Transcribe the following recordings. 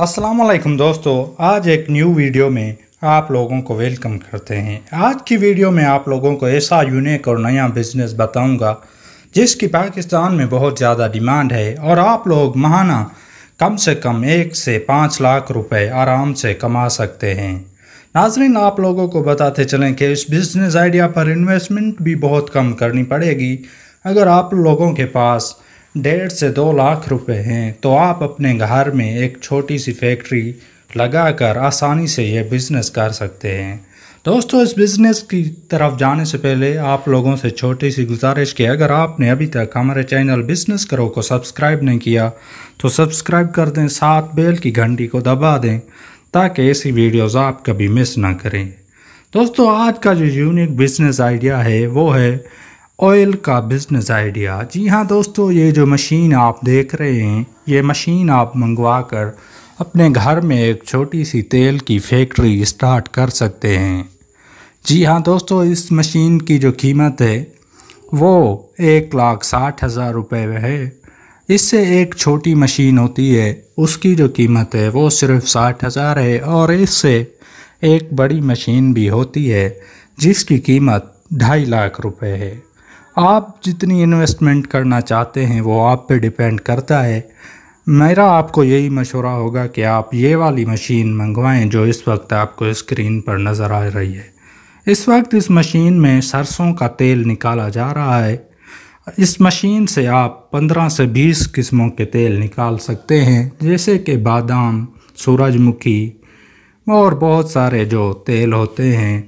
असलम दोस्तों आज एक न्यू वीडियो में आप लोगों को वेलकम करते हैं आज की वीडियो में आप लोगों को ऐसा यूनिक और नया बिज़नेस बताऊंगा जिसकी पाकिस्तान में बहुत ज़्यादा डिमांड है और आप लोग महाना कम से कम एक से पाँच लाख रुपए आराम से कमा सकते हैं नाजरीन आप लोगों को बताते चलें कि इस बिज़नेस आइडिया पर इन्वेस्टमेंट भी बहुत कम करनी पड़ेगी अगर आप लोगों के पास डेढ़ से दो लाख रुपए हैं तो आप अपने घर में एक छोटी सी फैक्ट्री लगाकर आसानी से यह बिज़नेस कर सकते हैं दोस्तों इस बिज़नेस की तरफ जाने से पहले आप लोगों से छोटी सी गुजारिश की अगर आपने अभी तक हमारे चैनल बिज़नेस करो को सब्सक्राइब नहीं किया तो सब्सक्राइब कर दें साथ बेल की घंटी को दबा दें ताकि ऐसी वीडियोज़ आप कभी मिस ना करें दोस्तों आज का जो यूनिक बिज़नेस आइडिया है वो है ऑयल का बिज़नेस आइडिया जी हाँ दोस्तों ये जो मशीन आप देख रहे हैं ये मशीन आप मंगवा कर अपने घर में एक छोटी सी तेल की फैक्ट्री स्टार्ट कर सकते हैं जी हाँ दोस्तों इस मशीन की जो कीमत है वो एक लाख साठ हज़ार रुपये है इससे एक छोटी मशीन होती है उसकी जो कीमत है वो सिर्फ साठ हज़ार है और इससे एक बड़ी मशीन भी होती है जिसकी कीमत ढाई लाख रुपए है आप जितनी इन्वेस्टमेंट करना चाहते हैं वो आप पे डिपेंड करता है मेरा आपको यही मशवरा होगा कि आप ये वाली मशीन मंगवाएं जो इस वक्त आपको स्क्रीन पर नज़र आ रही है इस वक्त इस मशीन में सरसों का तेल निकाला जा रहा है इस मशीन से आप 15 से 20 किस्मों के तेल निकाल सकते हैं जैसे कि बादाम सूरजमुखी और बहुत सारे जो तेल होते हैं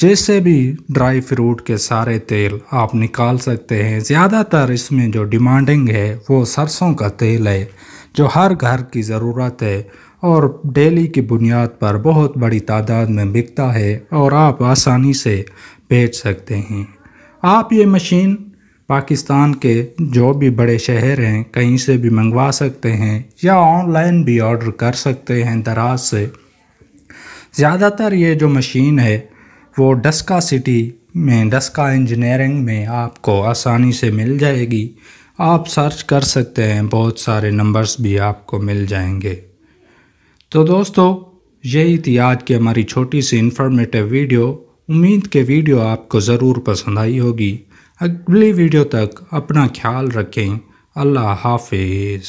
जैसे भी ड्राई फ्रूट के सारे तेल आप निकाल सकते हैं ज़्यादातर इसमें जो डिमांडिंग है वो सरसों का तेल है जो हर घर की ज़रूरत है और डेली की बुनियाद पर बहुत बड़ी तादाद में बिकता है और आप आसानी से बेच सकते हैं आप ये मशीन पाकिस्तान के जो भी बड़े शहर हैं कहीं से भी मंगवा सकते हैं या ऑनलाइन भी ऑर्डर कर सकते हैं दराज से ज़्यादातर ये जो मशीन है वो डस्का सिटी में डस्का इंजीनियरिंग में आपको आसानी से मिल जाएगी आप सर्च कर सकते हैं बहुत सारे नंबर्स भी आपको मिल जाएंगे तो दोस्तों यही थी आज की हमारी छोटी सी इन्फॉर्मेटिव वीडियो उम्मीद के वीडियो आपको ज़रूर पसंद आई होगी अगली वीडियो तक अपना ख्याल रखें अल्लाह हाफिज़